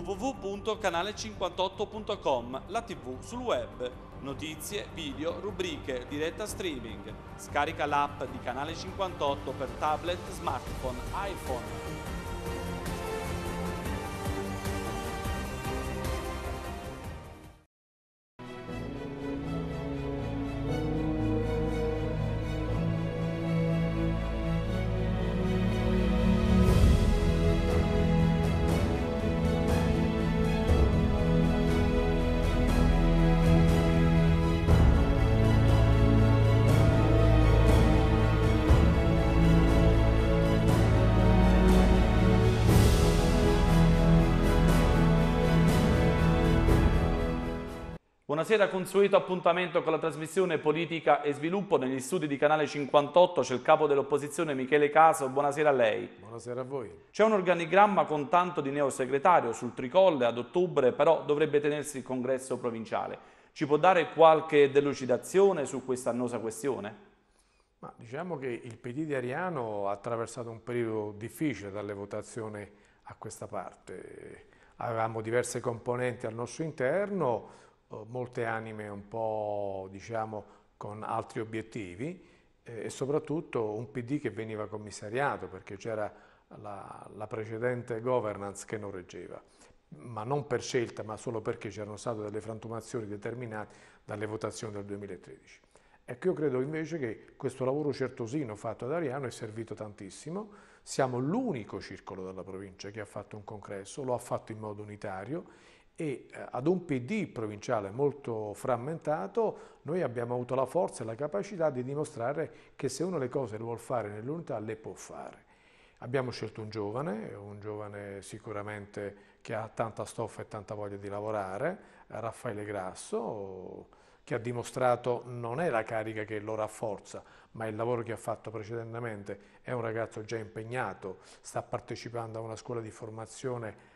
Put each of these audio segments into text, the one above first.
www.canale58.com, la tv sul web, notizie, video, rubriche, diretta streaming. Scarica l'app di Canale 58 per tablet, smartphone, iPhone. buonasera, consueto appuntamento con la trasmissione Politica e Sviluppo. Negli studi di Canale 58 c'è il capo dell'opposizione Michele Caso, buonasera a lei. Buonasera a voi. C'è un organigramma con tanto di neosegretario sul tricolle ad ottobre, però dovrebbe tenersi il congresso provinciale. Ci può dare qualche delucidazione su questa annosa questione? Ma diciamo che il PD di Ariano ha attraversato un periodo difficile dalle votazioni a questa parte. Avevamo diverse componenti al nostro interno eh, molte anime un po' diciamo con altri obiettivi eh, e soprattutto un PD che veniva commissariato perché c'era la, la precedente governance che non reggeva ma non per scelta, ma solo perché c'erano state delle frantumazioni determinate dalle votazioni del 2013. Ecco, io credo invece che questo lavoro certosino fatto ad Ariano è servito tantissimo. Siamo l'unico circolo della provincia che ha fatto un congresso, lo ha fatto in modo unitario e eh, ad un PD provinciale molto frammentato noi abbiamo avuto la forza e la capacità di dimostrare che se uno le cose le vuole fare nell'unità le può fare. Abbiamo scelto un giovane, un giovane sicuramente che ha tanta stoffa e tanta voglia di lavorare, Raffaele Grasso, che ha dimostrato non è la carica che lo rafforza, ma il lavoro che ha fatto precedentemente. È un ragazzo già impegnato, sta partecipando a una scuola di formazione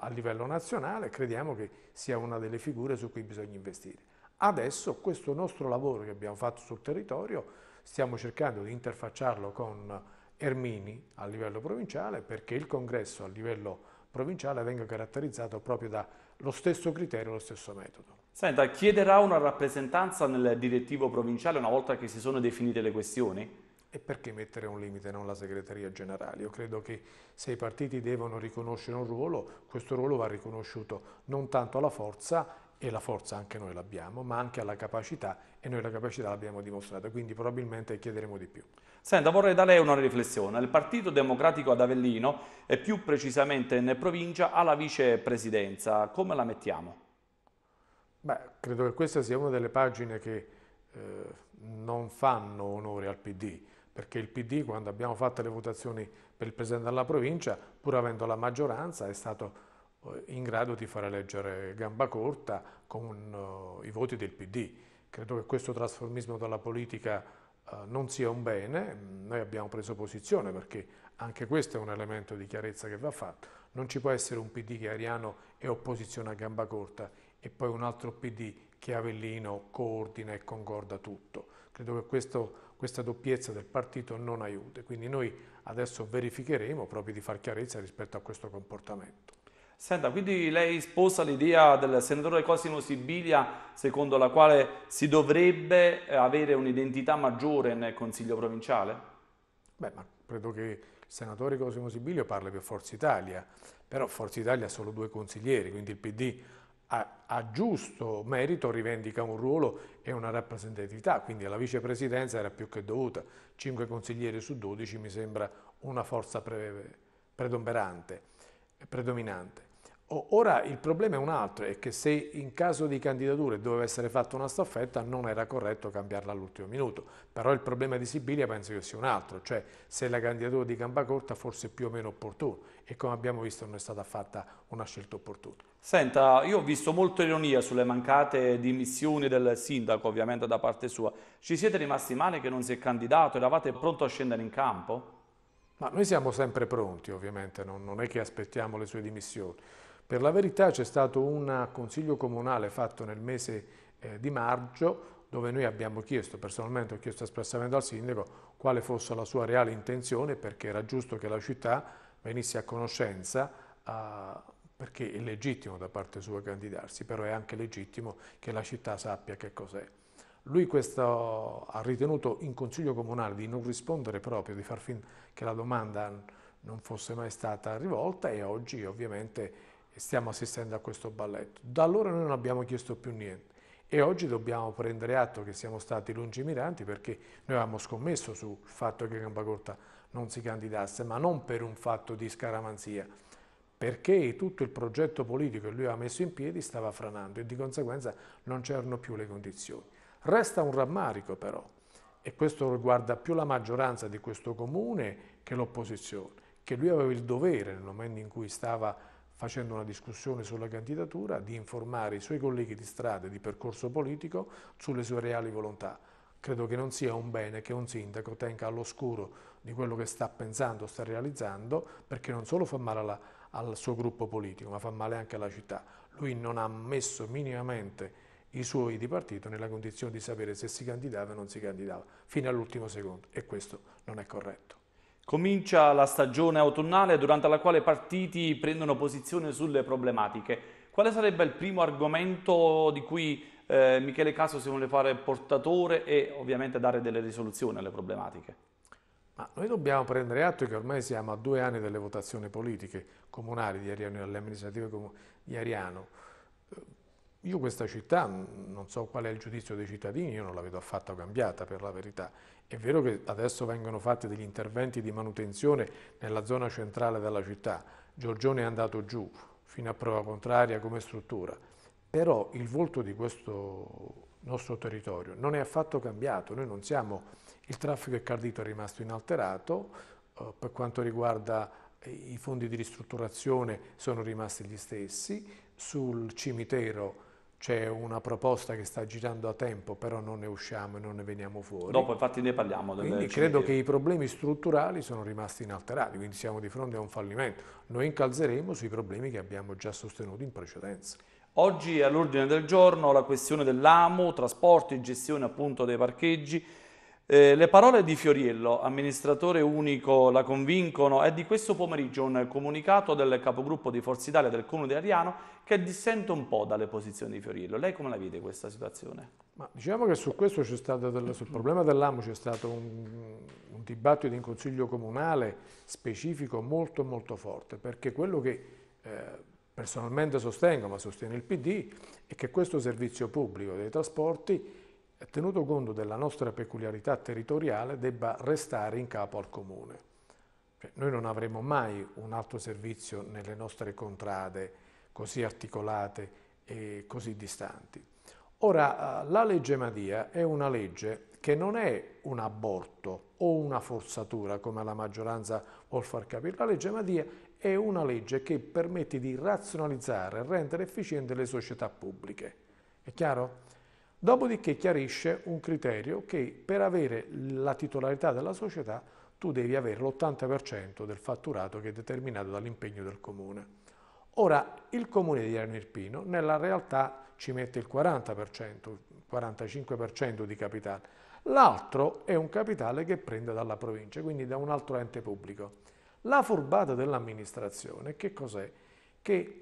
a, livello nazionale, crediamo che sia una delle figure su cui bisogna investire. Adesso questo nostro lavoro che abbiamo fatto sul territorio stiamo cercando di interfacciarlo con Ermini a livello provinciale perché il congresso a livello provinciale venga caratterizzato proprio dallo stesso criterio, lo stesso metodo. Senta, chiederà una rappresentanza nel direttivo provinciale una volta che si sono definite le questioni? E perché mettere un limite non la segreteria generale? Io credo che se i partiti devono riconoscere un ruolo, questo ruolo va riconosciuto non tanto alla forza, e la forza anche noi l'abbiamo, ma anche alla capacità, e noi la capacità l'abbiamo dimostrata, quindi probabilmente chiederemo di più. Senta, vorrei da lei una riflessione. Il Partito Democratico ad Avellino, e più precisamente in provincia, ha la vicepresidenza. Come la mettiamo? Beh, credo che questa sia una delle pagine che eh, non fanno onore al PD perché il PD quando abbiamo fatto le votazioni per il Presidente della provincia, pur avendo la maggioranza, è stato eh, in grado di far eleggere gamba corta con uh, i voti del PD. Credo che questo trasformismo dalla politica uh, non sia un bene, noi abbiamo preso posizione perché anche questo è un elemento di chiarezza che va fatto. Non ci può essere un PD che ariano è opposizione a gamba corta e poi un altro PD che Avellino coordina e concorda tutto. Credo che questo questa doppiezza del partito non aiuta. Quindi noi adesso verificheremo proprio di far chiarezza rispetto a questo comportamento. Senta, quindi lei sposa l'idea del senatore Cosimo Sibilia secondo la quale si dovrebbe eh, avere un'identità maggiore nel Consiglio provinciale? Beh, ma credo che il senatore Cosimo Sibilio parli per Forza Italia, però Forza Italia ha solo due consiglieri, quindi il PD a, a, giusto merito rivendica un ruolo e una rappresentatività, quindi la vicepresidenza era più che dovuta, 5 consiglieri su 12 mi sembra una forza pre, predominante. ora il problema è un altro, è che se in caso di candidature doveva essere fatta una staffetta non era corretto cambiarla all'ultimo minuto, però il problema di Sibilia penso che sia un altro, cioè se la candidatura di Campacorta fosse più o meno opportuna e come abbiamo visto non è stata fatta una scelta opportuna. Senta, io ho visto molta ironia sulle mancate dimissioni del sindaco, ovviamente da parte sua. Ci siete rimasti male che non si è candidato? Eravate pronto a scendere in campo? Ma noi siamo sempre pronti, ovviamente, non, non è che aspettiamo le sue dimissioni. Per la verità c'è stato un consiglio comunale fatto nel mese eh, di maggio dove noi abbiamo chiesto, personalmente ho chiesto espressamente al sindaco quale fosse la sua reale intenzione perché era giusto che la città venisse a conoscenza eh, perché è legittimo da parte sua candidarsi, però è anche legittimo che la città sappia che cos'è. Lui questo ha ritenuto in Consiglio Comunale di non rispondere proprio, di far finta che la domanda non fosse mai stata rivolta e oggi ovviamente stiamo assistendo a questo balletto. Da allora noi non abbiamo chiesto più niente e oggi dobbiamo prendere atto che siamo stati lungimiranti perché noi avevamo scommesso sul fatto che Gambacorta non si candidasse, ma non per un fatto di scaramanzia, perché tutto il progetto politico che lui aveva messo in piedi stava franando e di conseguenza non c'erano più le condizioni. Resta un rammarico però, e questo riguarda più la maggioranza di questo comune che l'opposizione, che lui aveva il dovere nel momento in cui stava facendo una discussione sulla candidatura di informare i suoi colleghi di strada e di percorso politico sulle sue reali volontà. Credo che non sia un bene che un sindaco tenga all'oscuro di quello che sta pensando, sta realizzando, perché non solo fa male alla al suo gruppo politico, ma fa male anche alla città. Lui non ha messo minimamente i suoi di partito nella condizione di sapere se si candidava o non si candidava, fino all'ultimo secondo, e questo non è corretto. Comincia la stagione autunnale durante la quale i partiti prendono posizione sulle problematiche. Quale sarebbe il primo argomento di cui eh, Michele Caso si vuole fare portatore e ovviamente dare delle risoluzioni alle problematiche? Ma noi dobbiamo prendere atto che ormai siamo a due anni delle votazioni politiche comunali di Ariano e alle amministrative di Ariano. Eh, io questa città, mm, non so qual è il giudizio dei cittadini, io non la vedo affatto cambiata per la verità. È vero che adesso vengono fatti degli interventi di manutenzione nella zona centrale della città. Giorgione è andato giù, fino a prova contraria come struttura. Però il volto di questo nostro territorio non è affatto cambiato, noi non siamo, il traffico accardito è rimasto inalterato, eh, per quanto riguarda eh, i fondi di ristrutturazione sono rimasti gli stessi, sul cimitero c'è una proposta che sta girando a tempo, però non ne usciamo e non ne veniamo fuori. Dopo infatti ne parliamo. Del quindi cimitero. credo che i problemi strutturali sono rimasti inalterati, quindi siamo di fronte a un fallimento. Noi incalzeremo sui problemi che abbiamo già sostenuto in precedenza. Oggi è all'ordine del giorno la questione dell'AMU, trasporti, gestione appunto dei parcheggi. Eh, le parole di Fioriello, amministratore unico, la convincono. È di questo pomeriggio un comunicato del capogruppo di Forza Italia del Comune di Ariano che dissente un po' dalle posizioni di Fioriello. Lei come la vede questa situazione? Ma diciamo che su questo c'è stato, del, sul problema dell'AMU c'è stato un, un dibattito in consiglio comunale specifico molto molto forte perché quello che... Eh, personalmente sostengo, ma sostiene il PD, è che questo servizio pubblico dei trasporti, tenuto conto della nostra peculiarità territoriale, debba restare in capo al comune. Cioè, noi non avremo mai un altro servizio nelle nostre contrade così articolate e così distanti. Ora, eh, la legge Madia è una legge che non è un aborto o una forzatura, come la maggioranza vuol far capire. La legge Madia è una legge che permette di razionalizzare e rendere efficienti le società pubbliche. È chiaro? Dopodiché chiarisce un criterio che per avere la titolarità della società tu devi avere l'80% del fatturato che è determinato dall'impegno del comune. Ora, il comune di Arnirpino nella realtà ci mette il 40%, 45% di capitale. L'altro è un capitale che prende dalla provincia, quindi da un altro ente pubblico. La furbata dell'amministrazione che cos'è? Che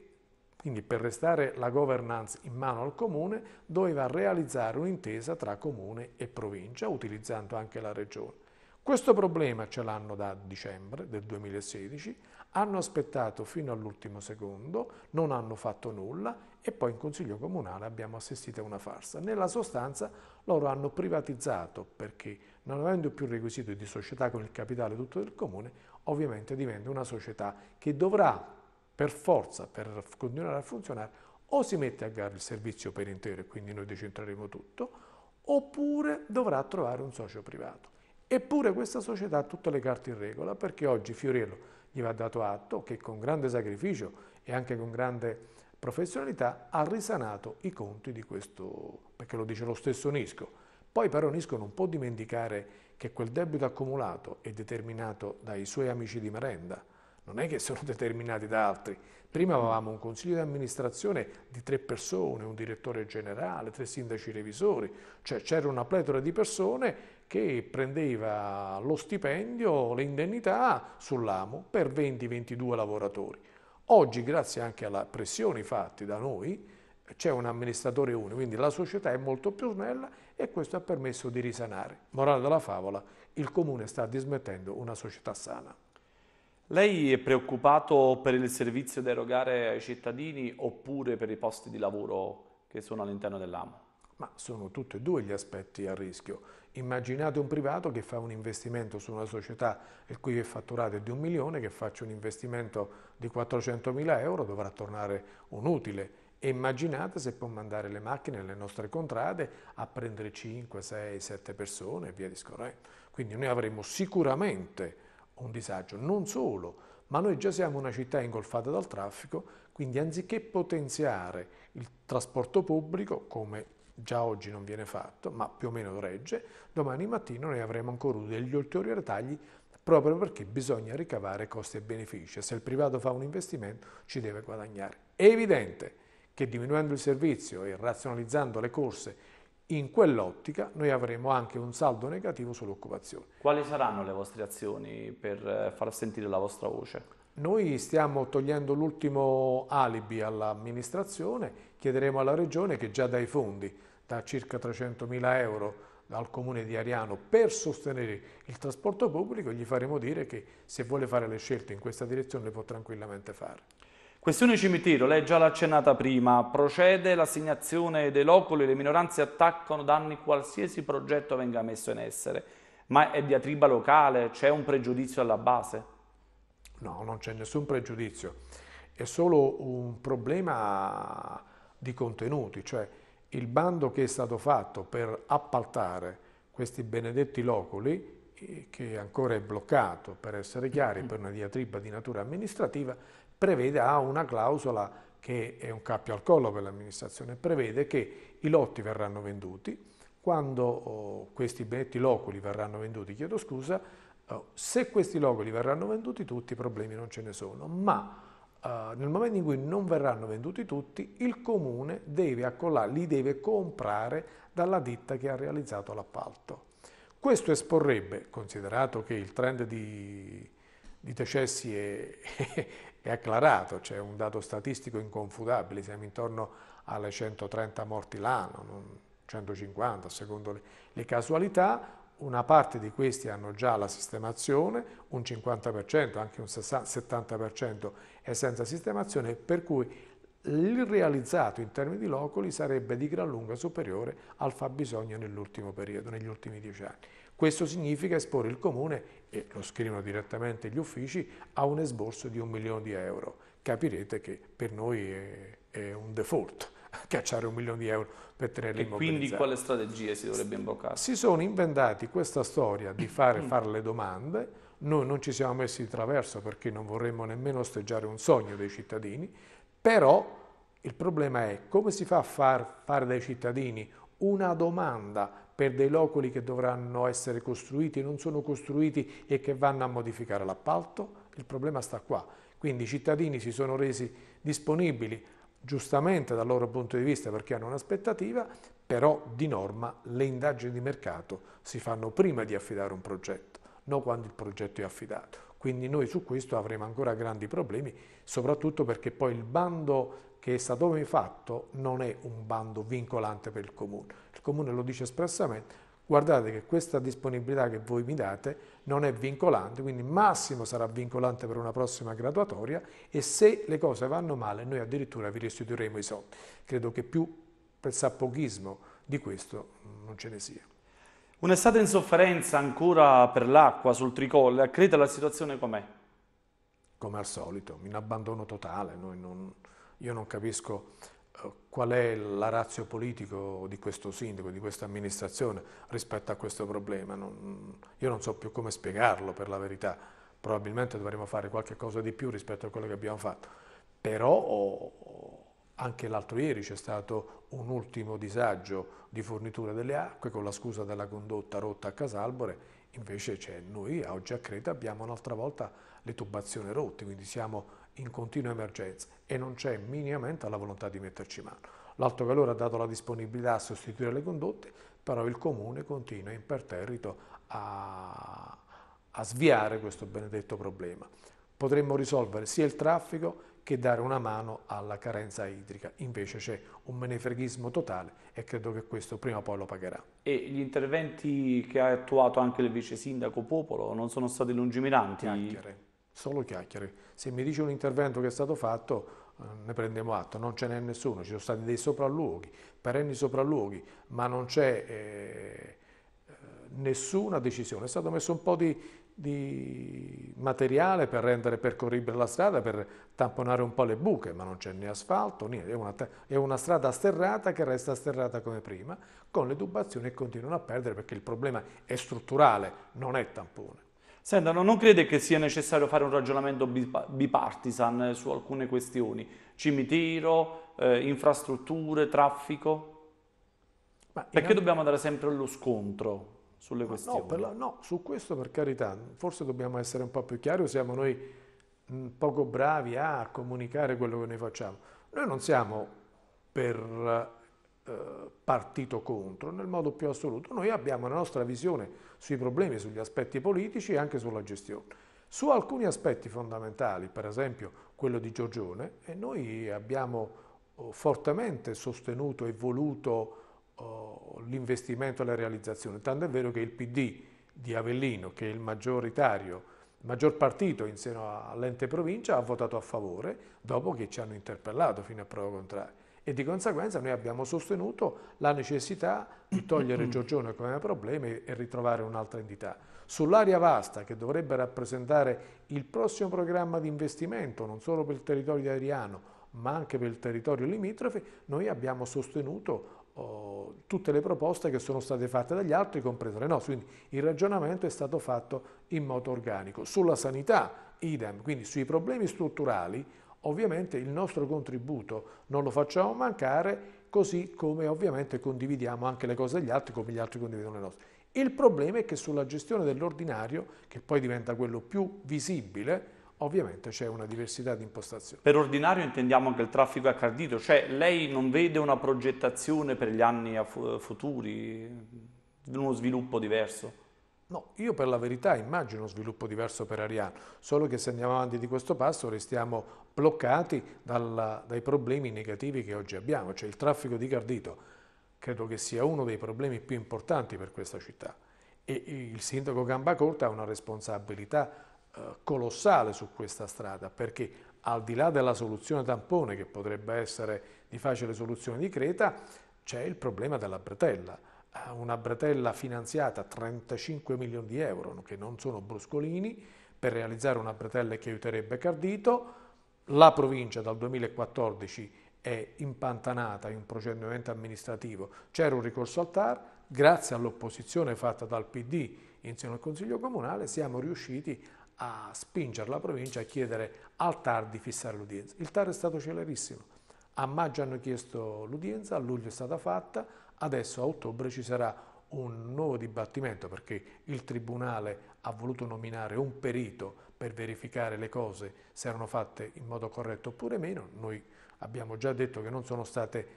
quindi per restare la governance in mano al comune doveva realizzare un'intesa tra comune e provincia utilizzando anche la regione. Questo problema ce l'hanno da dicembre del 2016, hanno aspettato fino all'ultimo secondo, non hanno fatto nulla e poi in Consiglio Comunale abbiamo assistito a una farsa. Nella sostanza loro hanno privatizzato perché non avendo più il requisito di società con il capitale tutto del comune ovviamente diventa una società che dovrà per forza, per continuare a funzionare, o si mette a gara il servizio per intero e quindi noi decentreremo tutto, oppure dovrà trovare un socio privato. Eppure questa società ha tutte le carte in regola perché oggi Fiorello gli va dato atto che con grande sacrificio e anche con grande professionalità ha risanato i conti di questo, perché lo dice lo stesso Nisco, poi però Nisco non può dimenticare che quel debito accumulato è determinato dai suoi amici di merenda, non è che sono determinati da altri. Prima avevamo un consiglio di amministrazione di tre persone, un direttore generale, tre sindaci revisori, cioè c'era una pletora di persone che prendeva lo stipendio, le indennità sull'amo per 20-22 lavoratori. Oggi, grazie anche alla pressione fatta da noi, c'è un amministratore unico, quindi la società è molto più snella e questo ha permesso di risanare. Morale della favola, il comune sta dismettendo una società sana. Lei è preoccupato per il servizio da erogare ai cittadini oppure per i posti di lavoro che sono all'interno dell'AMO? Ma sono tutti e due gli aspetti a rischio. Immaginate un privato che fa un investimento su una società il cui fatturato è di un milione, che faccia un investimento di 400 mila euro, dovrà tornare un utile e immaginate se può mandare le macchine nelle nostre contrade a prendere 5, 6, 7 persone e via discorrendo. Quindi noi avremo sicuramente un disagio, non solo, ma noi già siamo una città ingolfata dal traffico, quindi anziché potenziare il trasporto pubblico, come già oggi non viene fatto, ma più o meno regge, domani mattina noi avremo ancora degli ulteriori tagli proprio perché bisogna ricavare costi e benefici. Se il privato fa un investimento ci deve guadagnare. È evidente che diminuendo il servizio e razionalizzando le corse in quell'ottica noi avremo anche un saldo negativo sull'occupazione. Quali saranno le vostre azioni per eh, far sentire la vostra voce? Noi stiamo togliendo l'ultimo alibi all'amministrazione, chiederemo alla Regione che già dai fondi, da circa 300.000 euro dal Comune di Ariano per sostenere il trasporto pubblico, gli faremo dire che se vuole fare le scelte in questa direzione le può tranquillamente fare. Questione cimitero, lei già l'ha accennata prima, procede l'assegnazione dei loculi, le minoranze attaccano danni qualsiasi progetto venga messo in essere, ma è diatriba locale, c'è un pregiudizio alla base? No, non c'è nessun pregiudizio, è solo un problema di contenuti, cioè il bando che è stato fatto per appaltare questi benedetti loculi, eh, che ancora è bloccato, per essere chiari, per una diatriba di natura amministrativa, prevede, ha una clausola che è un cappio al collo per l'amministrazione, prevede che i lotti verranno venduti, quando oh, questi benetti loculi verranno venduti, chiedo scusa, oh, se questi loculi verranno venduti tutti i problemi non ce ne sono, ma Uh, nel momento in cui non verranno venduti tutti, il comune deve accollare, li deve comprare dalla ditta che ha realizzato l'appalto. Questo esporrebbe, considerato che il trend di di decessi è, è, è acclarato, c'è un dato statistico inconfutabile, siamo intorno alle 130 morti l'anno, 150 secondo le, le casualità, una parte di questi hanno già la sistemazione, un 50%, anche un 70% è senza sistemazione, per cui il realizzato in termini di loculi sarebbe di gran lunga superiore al fabbisogno nell'ultimo periodo, negli ultimi dieci anni. Questo significa esporre il comune, e lo scrivono direttamente gli uffici, a un esborso di un milione di euro. Capirete che per noi è, è un default cacciare un milione di euro per tenere immobilizzati. E quindi quale strategia si dovrebbe imboccare? Si sono inventati questa storia di fare, mm. fare le domande, noi non ci siamo messi di traverso perché non vorremmo nemmeno osteggiare un sogno dei cittadini, però il problema è come si fa a far fare dai cittadini una domanda per dei loculi che dovranno essere costruiti, non sono costruiti e che vanno a modificare l'appalto, il problema sta qua. Quindi i cittadini si sono resi disponibili, giustamente dal loro punto di vista perché hanno un'aspettativa, però di norma le indagini di mercato si fanno prima di affidare un progetto, non quando il progetto è affidato. Quindi noi su questo avremo ancora grandi problemi, soprattutto perché poi il bando che è stato fatto non è un bando vincolante per il comune. Il comune lo dice espressamente, guardate che questa disponibilità che voi mi date non è vincolante, quindi massimo sarà vincolante per una prossima graduatoria e se le cose vanno male noi addirittura vi restituiremo i soldi. Credo che più pressappochismo di questo mm, non ce ne sia. Un'estate in sofferenza ancora per l'acqua sul tricolle, a la situazione com'è? Come al solito, in abbandono totale, noi non, io non capisco eh, qual è la razio politico di questo sindaco, di questa amministrazione rispetto a questo problema. Non, io non so più come spiegarlo per la verità. Probabilmente dovremmo fare qualche cosa di più rispetto a quello che abbiamo fatto. Però anche l'altro ieri c'è stato un ultimo disagio di fornitura delle acque con la scusa della condotta rotta a Casalbore. Invece noi oggi a Creta abbiamo un'altra volta le tubazioni rotte, quindi siamo in continua emergenza e non c'è minimamente la volontà di metterci mano. L'alto calore ha dato la disponibilità a sostituire le condotte, però il comune continua imperterrito a, a sviare questo benedetto problema. Potremmo risolvere sia il traffico che dare una mano alla carenza idrica. Invece c'è un menefreghismo totale e credo che questo prima o poi lo pagherà. E gli interventi che ha attuato anche il vice sindaco Popolo non sono stati lungimiranti? Chiacchiere solo chiacchiere. Se mi dice un intervento che è stato fatto, eh, ne prendiamo atto, non ce n'è nessuno, ci sono stati dei sopralluoghi, perenni sopralluoghi, ma non c'è eh, eh, nessuna decisione. È stato messo un po' di, di, materiale per rendere percorribile la strada, per tamponare un po' le buche, ma non c'è né asfalto, niente. È una, è una strada sterrata che resta sterrata come prima, con le tubazioni che continuano a perdere perché il problema è strutturale, non è tampone. Senta, non crede che sia necessario fare un ragionamento bipartisan eh, su alcune questioni? Cimitero, eh, infrastrutture, traffico? Perché anche... dobbiamo andare sempre allo scontro sulle Ma questioni? No, la... no, su questo per carità, forse dobbiamo essere un po' più chiari, siamo noi mh, mm, poco bravi a comunicare quello che noi facciamo. Noi non siamo per eh, partito contro, nel modo più assoluto. Noi abbiamo la nostra visione sui problemi, sugli aspetti politici e anche sulla gestione. Su alcuni aspetti fondamentali, per esempio quello di Giorgione, noi abbiamo oh, fortemente sostenuto e voluto oh, l'investimento e la realizzazione, tanto è vero che il PD di Avellino, che è il maggioritario, il maggior partito insieme all'ente provincia, ha votato a favore dopo che ci hanno interpellato fino a prova contraria e di conseguenza noi abbiamo sostenuto la necessità di togliere Giorgione come problema e ritrovare un'altra entità. Sull'area vasta che dovrebbe rappresentare il prossimo programma di investimento non solo per il territorio di Ariano ma anche per il territorio limitrofe, noi abbiamo sostenuto oh, tutte le proposte che sono state fatte dagli altri, comprese le nostre. Quindi il ragionamento è stato fatto in modo organico. Sulla sanità, idem, quindi sui problemi strutturali Ovviamente il nostro contributo non lo facciamo mancare, così come ovviamente condividiamo anche le cose degli altri come gli altri condividono le nostre. Il problema è che sulla gestione dell'ordinario, che poi diventa quello più visibile, ovviamente c'è una diversità di impostazione. Per ordinario intendiamo anche il traffico accardito, cioè lei non vede una progettazione per gli anni futuri, uno sviluppo diverso? No, io per la verità immagino uno sviluppo diverso per Ariano, solo che se andiamo avanti di questo passo restiamo bloccati dalla, dai problemi negativi che oggi abbiamo, cioè il traffico di Cardito credo che sia uno dei problemi più importanti per questa città e il sindaco Gambacorta ha una responsabilità eh, colossale su questa strada perché al di là della soluzione tampone che potrebbe essere di facile soluzione di Creta c'è il problema della bretella a una bretella finanziata a 35 milioni di euro, che non sono bruscolini, per realizzare una bretella che aiuterebbe Cardito. La provincia dal 2014 è impantanata in un procedimento amministrativo, c'era un ricorso al TAR, grazie all'opposizione fatta dal PD insieme al Consiglio Comunale siamo riusciti a spingere la provincia a chiedere al TAR di fissare l'udienza. Il TAR è stato celerissimo, a maggio hanno chiesto l'udienza, a luglio è stata fatta, adesso a ottobre ci sarà un nuovo dibattimento perché il Tribunale ha voluto nominare un perito per verificare le cose se erano fatte in modo corretto oppure meno. Noi abbiamo già detto che non, state,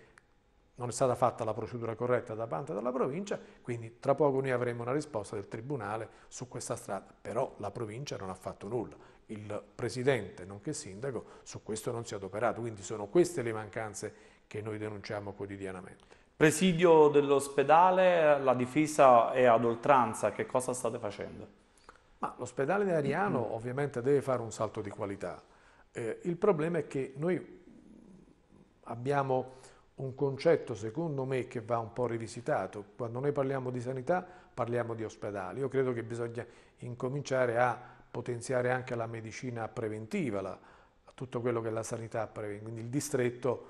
non è stata fatta la procedura corretta da parte della provincia, quindi tra poco noi avremo una risposta del Tribunale su questa strada, però la provincia non ha fatto nulla il presidente nonché sindaco su questo non si è adoperato, quindi sono queste le mancanze che noi denunciamo quotidianamente. Presidio dell'ospedale, la difesa è ad oltranza, che cosa state facendo? l'ospedale di Ariano mm -hmm. ovviamente deve fare un salto di qualità, eh, il problema è che noi abbiamo un concetto secondo me che va un po' rivisitato, quando noi parliamo di sanità parliamo di ospedali, io credo che bisogna incominciare a potenziare anche la medicina preventiva, la, tutto quello che è la sanità preventiva. Quindi il distretto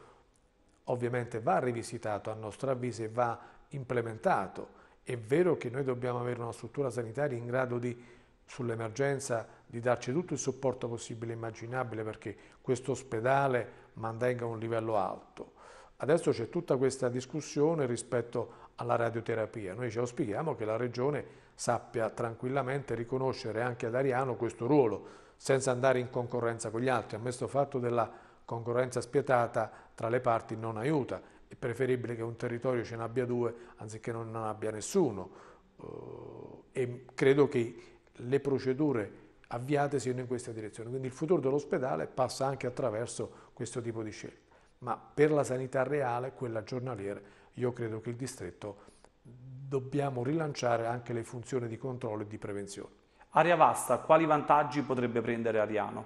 ovviamente va rivisitato a nostro avviso e va implementato. È vero che noi dobbiamo avere una struttura sanitaria in grado di sull'emergenza di darci tutto il supporto possibile e immaginabile perché questo ospedale mantenga un livello alto. Adesso c'è tutta questa discussione rispetto alla radioterapia. Noi ci auspichiamo che la Regione sappia tranquillamente riconoscere anche ad Ariano questo ruolo, senza andare in concorrenza con gli altri. A me sto fatto della concorrenza spietata tra le parti non aiuta, è preferibile che un territorio ce n'abbia due anziché non ne abbia nessuno. Eh, e credo che le procedure avviate siano in questa direzione. Quindi il futuro dell'ospedale passa anche attraverso questo tipo di scelte. Ma per la sanità reale, quella giornaliera, io credo che il distretto dobbiamo rilanciare anche le funzioni di controllo e di prevenzione. Aria vasta, quali vantaggi potrebbe prendere Ariano?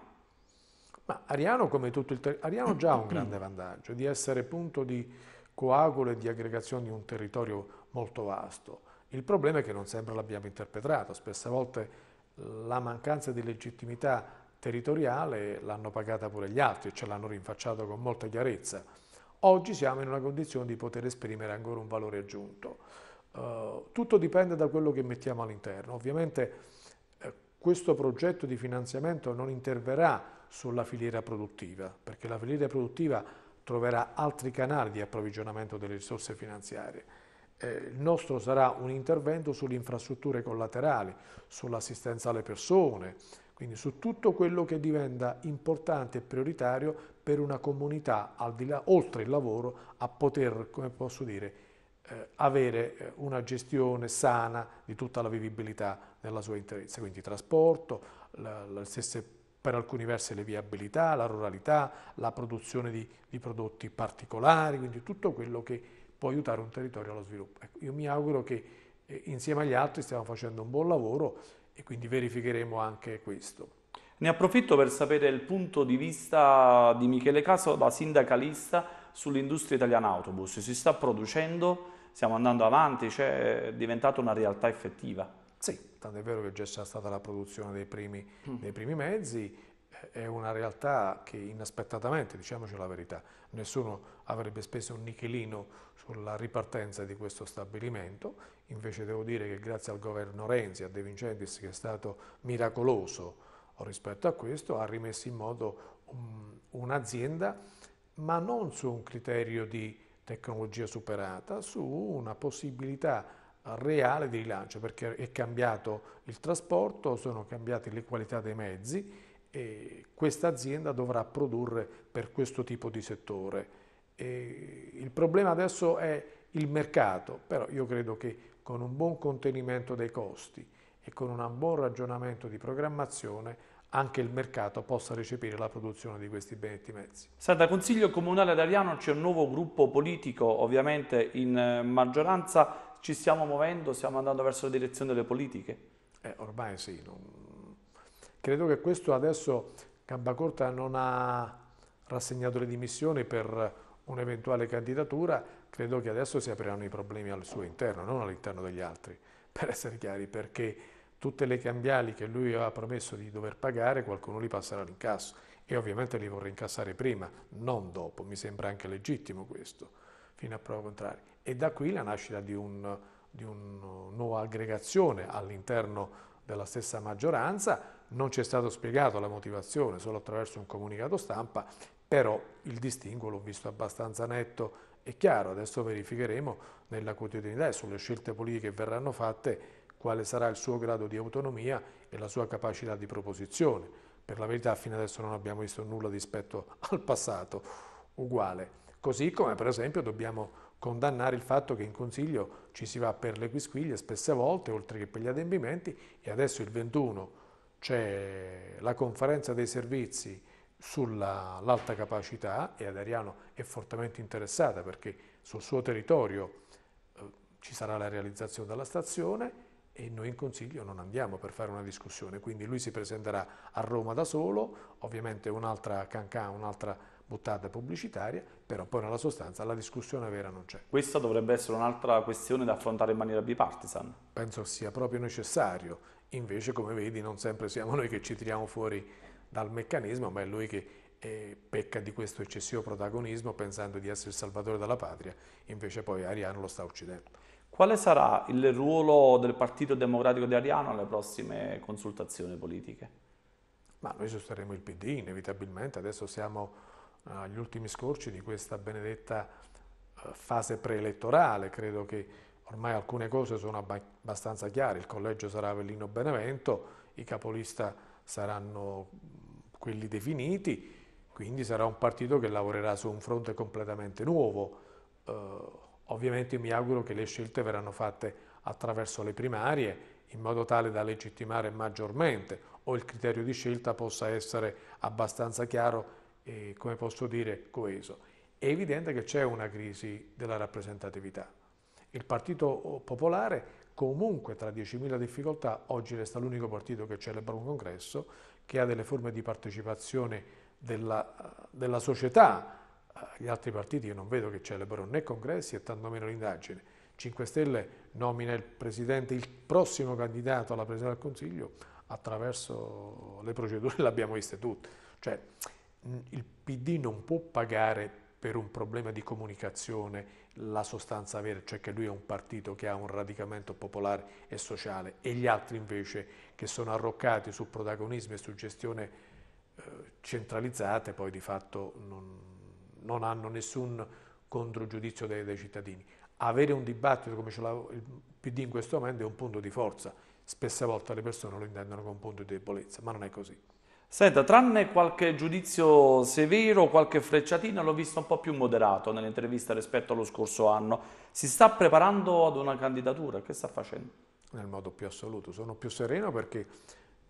Ma Ariano, come tutto il ter- Ariano già ha un grande vantaggio di essere punto di coagulo e di aggregazione di un territorio molto vasto. Il problema è che non sempre l'abbiamo interpretato, spesse volte la mancanza di legittimità territoriale l'hanno pagata pure gli altri, e ce l'hanno rinfacciato con molta chiarezza. Oggi siamo in una condizione di poter esprimere ancora un valore aggiunto. Eh, tutto dipende da quello che mettiamo all'interno. Ovviamente eh, questo progetto di finanziamento non interverrà sulla filiera produttiva, perché la filiera produttiva troverà altri canali di approvvigionamento delle risorse finanziarie. Eh, il nostro sarà un intervento sulle infrastrutture collaterali, sull'assistenza alle persone, quindi su tutto quello che diventa importante e prioritario per una comunità, là, oltre il lavoro, a poter, come posso dire, eh, avere eh, una gestione sana di tutta la vivibilità nella sua interezza, quindi trasporto, la, la stesse per alcuni versi le viabilità, la ruralità, la produzione di, di, prodotti particolari, quindi tutto quello che può aiutare un territorio allo sviluppo. Ecco, io mi auguro che eh, insieme agli altri stiamo facendo un buon lavoro e quindi verificheremo anche questo. Ne approfitto per sapere il punto di vista di Michele Caso da sindacalista sull'industria italiana autobus. Si sta producendo stiamo andando avanti, cioè è diventata una realtà effettiva. Sì, tanto è vero che già c'è stata la produzione dei primi, mm. dei primi mezzi, è una realtà che inaspettatamente, diciamoci la verità, nessuno avrebbe speso un nichilino sulla ripartenza di questo stabilimento, invece devo dire che grazie al governo Renzi, a De Vincentis che è stato miracoloso rispetto a questo, ha rimesso in modo un'azienda ma non su un criterio di tecnologia superata, su una possibilità reale di rilancio, perché è cambiato il trasporto, sono cambiate le qualità dei mezzi e questa azienda dovrà produrre per questo tipo di settore. E il problema adesso è il mercato, però io credo che con un buon contenimento dei costi e con un buon ragionamento di programmazione anche il mercato possa recepire la produzione di questi benetti mezzi. Sa, da Consiglio Comunale ad Ariano c'è un nuovo gruppo politico ovviamente in eh, maggioranza, ci stiamo muovendo, stiamo andando verso la direzione delle politiche? Eh, ormai sì, non... credo che questo adesso Gambacorta non ha rassegnato le dimissioni per un'eventuale candidatura, credo che adesso si apriranno i problemi al suo interno, non all'interno degli altri, per essere chiari, perché tutte le cambiali che lui aveva promesso di dover pagare, qualcuno li passerà all'incasso e ovviamente li vorrà incassare prima, non dopo, mi sembra anche legittimo questo, fino a prova contraria. E da qui la nascita di, un, di una nuova aggregazione all'interno della stessa maggioranza, non ci è stato spiegato la motivazione, solo attraverso un comunicato stampa, però il distinguo l'ho visto abbastanza netto e chiaro, adesso verificheremo nella quotidianità e sulle scelte politiche che verranno fatte quale sarà il suo grado di autonomia e la sua capacità di proposizione. Per la verità fino adesso non abbiamo visto nulla rispetto al passato uguale. Così come per esempio dobbiamo condannare il fatto che in Consiglio ci si va per le quisquiglie spesse volte, oltre che per gli adempimenti, e adesso il 21 c'è la conferenza dei servizi sull'alta capacità e Adriano è fortemente interessata perché sul suo territorio eh, ci sarà la realizzazione della stazione e noi in consiglio non andiamo per fare una discussione, quindi lui si presenterà a Roma da solo, ovviamente un'altra cancà, un'altra buttata pubblicitaria, però poi nella sostanza la discussione vera non c'è. Questa dovrebbe essere un'altra questione da affrontare in maniera bipartisan. Penso sia proprio necessario, invece come vedi non sempre siamo noi che ci tiriamo fuori dal meccanismo, ma è lui che eh, pecca di questo eccessivo protagonismo pensando di essere il salvatore della patria, invece poi Ariano lo sta uccidendo. Quale sarà il ruolo del Partito Democratico di Ariano alle prossime consultazioni politiche? Ma noi sosterremo il PD inevitabilmente, adesso siamo eh, agli ultimi scorci di questa benedetta eh, fase preelettorale, credo che ormai alcune cose sono abbastanza chiare, il collegio sarà Avellino Benevento, i capolista saranno mm, quelli definiti, quindi sarà un partito che lavorerà su un fronte completamente nuovo eh, Ovviamente io mi auguro che le scelte verranno fatte attraverso le primarie in modo tale da legittimare maggiormente o il criterio di scelta possa essere abbastanza chiaro e, come posso dire, coeso. È evidente che c'è una crisi della rappresentatività. Il Partito Popolare comunque tra 10.000 difficoltà, oggi resta l'unico partito che celebra un congresso, che ha delle forme di partecipazione della, della società gli altri partiti io non vedo che celebrano né congressi e tantomeno l'indagine. 5 Stelle nomina il, il prossimo candidato alla Presidenza del Consiglio attraverso le procedure, l'abbiamo abbiamo viste tutte. Cioè, il PD non può pagare per un problema di comunicazione la sostanza vera, cioè che lui è un partito che ha un radicamento popolare e sociale e gli altri invece che sono arroccati su protagonismo e su gestione eh, centralizzate poi di fatto non, non hanno nessun controgiudizio dei, dei cittadini. Avere un dibattito come ce l'ha il PD in questo momento è un punto di forza, spesse volte le persone lo intendono come un punto di debolezza, ma non è così. Senta, tranne qualche giudizio severo, qualche frecciatina, l'ho visto un po' più moderato nell'intervista rispetto allo scorso anno. Si sta preparando ad una candidatura, che sta facendo? Nel modo più assoluto, sono più sereno perché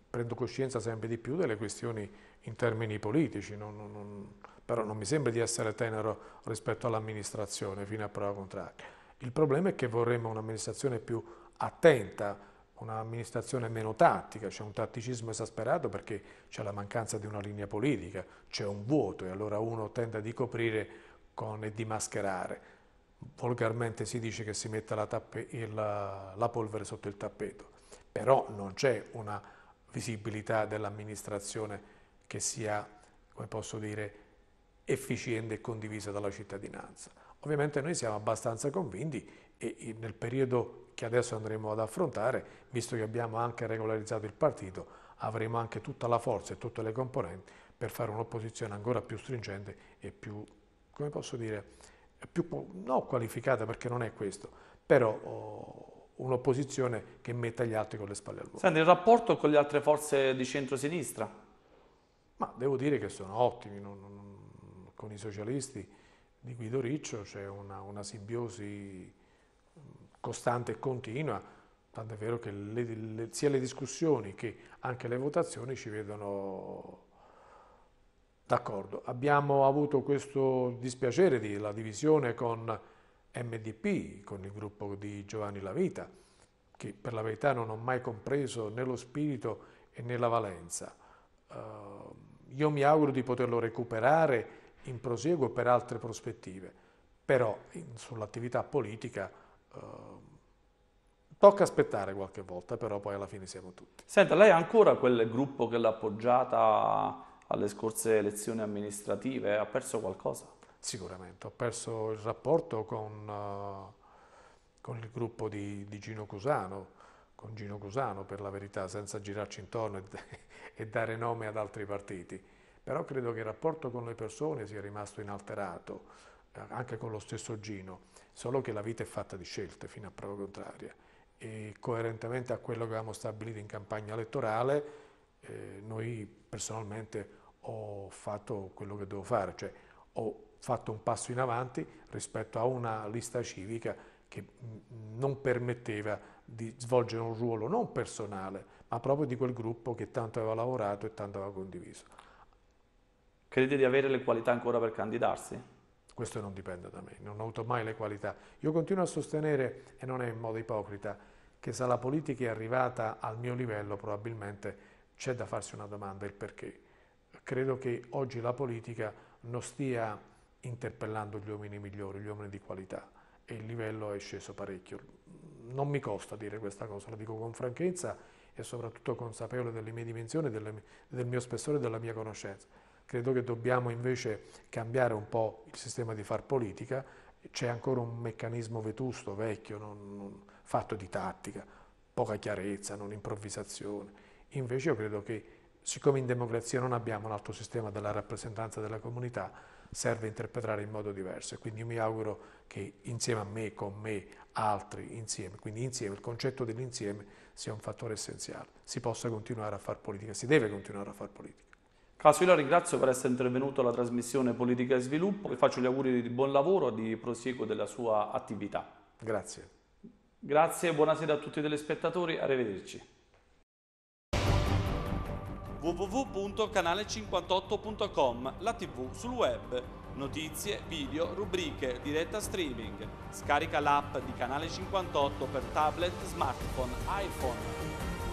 prendo coscienza sempre di più delle questioni in termini politici, non, non, non però non mi sembra di essere tenero rispetto all'amministrazione fino a prova contraria. Il problema è che vorremmo un'amministrazione più attenta, un'amministrazione meno tattica, c'è un tatticismo esasperato perché c'è la mancanza di una linea politica, c'è un vuoto e allora uno tende a di coprire con, e di mascherare. Volgarmente si dice che si metta la, tappe, la, la polvere sotto il tappeto, però non c'è una visibilità dell'amministrazione che sia, come posso dire, efficiente e condivisa dalla cittadinanza. Ovviamente noi siamo abbastanza convinti e nel periodo che adesso andremo ad affrontare, visto che abbiamo anche regolarizzato il partito, avremo anche tutta la forza e tutte le componenti per fare un'opposizione ancora più stringente e più, come posso dire, più, non qualificata perché non è questo, però oh, un'opposizione che metta gli altri con le spalle al all'uomo. Senti, il rapporto con le altre forze di centrosinistra? Ma devo dire che sono ottimi, non, non con i socialisti di Guido Riccio c'è una, una, simbiosi costante e continua, tant'è vero che le, le, sia le discussioni che anche le votazioni ci vedono d'accordo. Abbiamo avuto questo dispiacere della divisione con MDP, con il gruppo di Giovanni Lavita, che per la verità non ho mai compreso nello spirito e nella valenza. Uh, io mi auguro di poterlo recuperare in prosieguo per altre prospettive, però sull'attività politica eh, tocca aspettare qualche volta, però poi alla fine siamo tutti. Senta, lei ha ancora quel gruppo che l'ha appoggiata alle scorse elezioni amministrative, ha perso qualcosa? Sicuramente, ho perso il rapporto con, uh, con il gruppo di, di, Gino Cusano, con Gino Cusano per la verità, senza girarci intorno e, e dare nome ad altri partiti però credo che il rapporto con le persone sia rimasto inalterato, eh, anche con lo stesso Gino, solo che la vita è fatta di scelte fino a prova contraria e coerentemente a quello che avevamo stabilito in campagna elettorale, eh, noi personalmente ho fatto quello che devo fare, cioè ho fatto un passo in avanti rispetto a una lista civica che mm, non permetteva di svolgere un ruolo non personale, ma proprio di quel gruppo che tanto aveva lavorato e tanto aveva condiviso. Crede di avere le qualità ancora per candidarsi? Questo non dipende da me, non ho avuto mai le qualità. Io continuo a sostenere, e non è in modo ipocrita, che se la politica è arrivata al mio livello probabilmente c'è da farsi una domanda, il perché. Credo che oggi la politica non stia interpellando gli uomini migliori, gli uomini di qualità e il livello è sceso parecchio. Non mi costa dire questa cosa, la dico con franchezza e soprattutto consapevole delle mie dimensioni, delle, del mio spessore e della mia conoscenza. Credo che dobbiamo invece cambiare un po' il sistema di far politica, c'è ancora un meccanismo vetusto, vecchio, non, non, fatto di tattica, poca chiarezza, non improvvisazione. Invece io credo che siccome in democrazia non abbiamo un altro sistema della rappresentanza della comunità, serve interpretare in modo diverso e quindi io mi auguro che insieme a me, con me, altri, insieme, quindi insieme, il concetto dell'insieme sia un fattore essenziale. Si possa continuare a far politica, si deve continuare a far politica. Caso, io la ringrazio per essere intervenuto alla trasmissione Politica e Sviluppo e faccio gli auguri di buon lavoro e di prosieguo della sua attività. Grazie. Grazie, e buonasera a tutti i telespettatori, arrivederci. www.canale58.com, la tv sul web, notizie, video, rubriche, diretta streaming. Scarica l'app di Canale 58 per tablet, smartphone, iPhone.